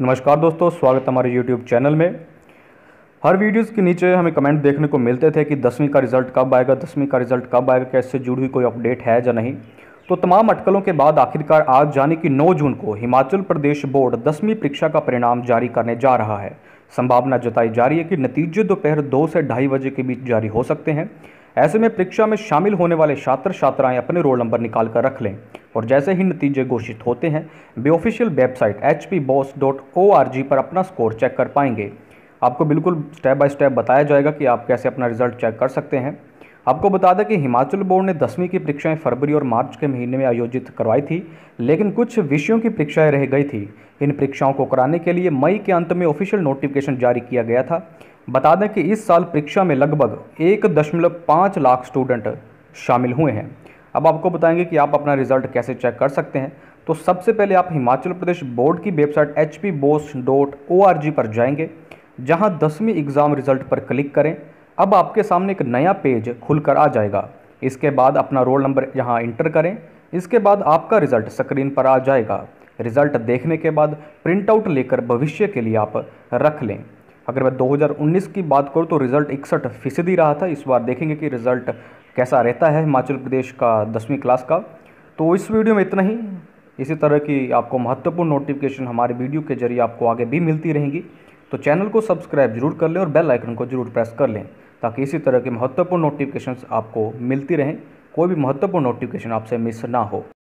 नमस्कार दोस्तों स्वागत हमारे यूट्यूब चैनल में हर वीडियोस के नीचे हमें कमेंट देखने को मिलते थे कि दसवीं का रिज़ल्ट कब आएगा दसवीं का रिज़ल्ट कब आएगा कैसे जुड़ी हुई कोई अपडेट है या नहीं तो तमाम अटकलों के बाद आखिरकार आज यानी कि 9 जून को हिमाचल प्रदेश बोर्ड दसवीं परीक्षा का परिणाम जारी करने जा रहा है संभावना जताई जा रही है कि नतीजे दोपहर दो से ढाई बजे के बीच जारी हो सकते हैं ऐसे में परीक्षा में शामिल होने वाले छात्र छात्राएं अपने रोल नंबर निकाल कर रख लें और जैसे ही नतीजे घोषित होते हैं वे ऑफिशियल वेबसाइट एच पर अपना स्कोर चेक कर पाएंगे आपको बिल्कुल स्टेप बाय स्टेप बताया जाएगा कि आप कैसे अपना रिजल्ट चेक कर सकते हैं आपको बता दें कि हिमाचल बोर्ड ने दसवीं की परीक्षाएं फरवरी और मार्च के महीने में आयोजित करवाई थी लेकिन कुछ विषयों की परीक्षाएं रह गई थी इन परीक्षाओं को कराने के लिए मई के अंत में ऑफिशियल नोटिफिकेशन जारी किया गया था बता दें कि इस साल परीक्षा में लगभग एक दशमलव पाँच लाख स्टूडेंट शामिल हुए हैं अब आपको बताएंगे कि आप अपना रिजल्ट कैसे चेक कर सकते हैं तो सबसे पहले आप हिमाचल प्रदेश बोर्ड की website H P BOSE dot O R G पर जाएंगे जहां दसवीं एग्ज़ाम रिजल्ट पर क्लिक करें अब आपके सामने एक नया पेज खुलकर आ जाएगा इसके बाद अपना रोल नंबर यहाँ इंटर करें इसके बाद आपका रिज़ल्ट स्क्रीन पर आ जाएगा रिज़ल्ट देखने के बाद प्रिंटआउट लेकर भविष्य के लिए आप रख लें अगर मैं 2019 की बात करूँ तो रिज़ल्ट इकसठ फीसदी रहा था इस बार देखेंगे कि रिज़ल्ट कैसा रहता है हिमाचल प्रदेश का दसवीं क्लास का तो इस वीडियो में इतना ही इसी तरह की आपको महत्वपूर्ण नोटिफिकेशन हमारे वीडियो के जरिए आपको आगे भी मिलती रहेंगी तो चैनल को सब्सक्राइब जरूर कर लें और बेल आइकन को जरूर प्रेस कर लें ताकि इसी तरह के महत्वपूर्ण नोटिफिकेशंस आपको मिलती रहें कोई भी महत्वपूर्ण नोटिफिकेशन आपसे मिस ना हो